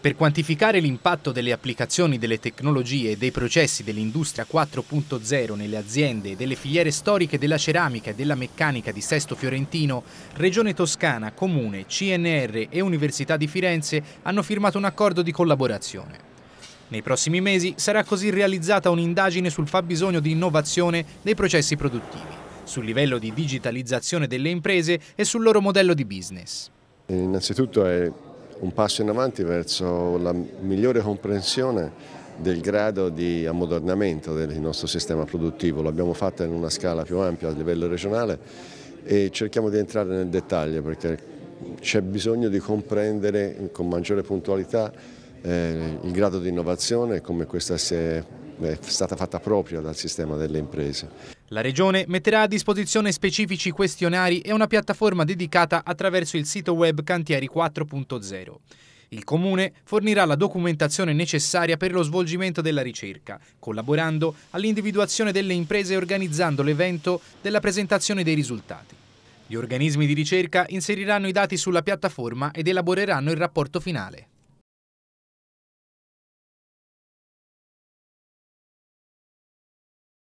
Per quantificare l'impatto delle applicazioni delle tecnologie e dei processi dell'industria 4.0 nelle aziende e delle filiere storiche della ceramica e della meccanica di Sesto Fiorentino, Regione Toscana, Comune, CNR e Università di Firenze hanno firmato un accordo di collaborazione. Nei prossimi mesi sarà così realizzata un'indagine sul fabbisogno di innovazione dei processi produttivi, sul livello di digitalizzazione delle imprese e sul loro modello di business. Innanzitutto è un passo in avanti verso la migliore comprensione del grado di ammodernamento del nostro sistema produttivo, l'abbiamo fatto in una scala più ampia a livello regionale e cerchiamo di entrare nel dettaglio perché c'è bisogno di comprendere con maggiore puntualità eh, il grado di innovazione e come questa è, è stata fatta propria dal sistema delle imprese. La Regione metterà a disposizione specifici questionari e una piattaforma dedicata attraverso il sito web Cantieri 4.0. Il Comune fornirà la documentazione necessaria per lo svolgimento della ricerca, collaborando all'individuazione delle imprese e organizzando l'evento della presentazione dei risultati. Gli organismi di ricerca inseriranno i dati sulla piattaforma ed elaboreranno il rapporto finale.